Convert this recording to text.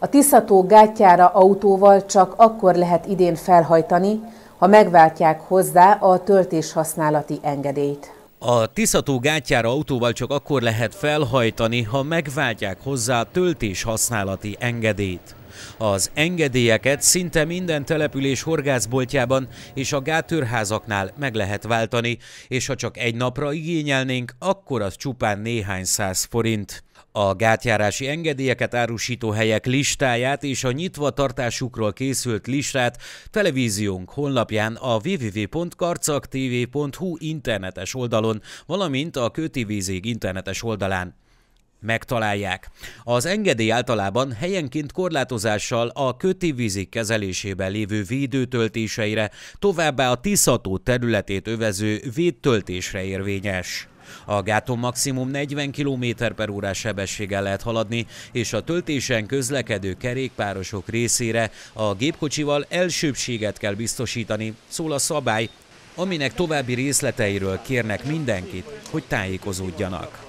A Tiszató gátjára autóval csak akkor lehet idén felhajtani, ha megváltják hozzá a töltéshasználati engedélyt. A Tiszató gátjára autóval csak akkor lehet felhajtani, ha megváltják hozzá töltéshasználati engedélyt. Az engedélyeket szinte minden település horgászboltjában és a gátőrházaknál meg lehet váltani, és ha csak egy napra igényelnénk, akkor az csupán néhány száz forint a gátjárási engedélyeket árusító helyek listáját és a nyitva tartásukról készült listát televíziónk honlapján a www.karcaktv.hu internetes oldalon, valamint a Kőtivízég internetes oldalán megtalálják. Az engedély általában helyenként korlátozással a köti vízik kezelésében lévő védőtöltéseire, továbbá a tiszató területét övező védtöltésre érvényes. A gáton maximum 40 km per órás sebességgel lehet haladni, és a töltésen közlekedő kerékpárosok részére a gépkocsival elsőbséget kell biztosítani, szól a szabály, aminek további részleteiről kérnek mindenkit, hogy tájékozódjanak.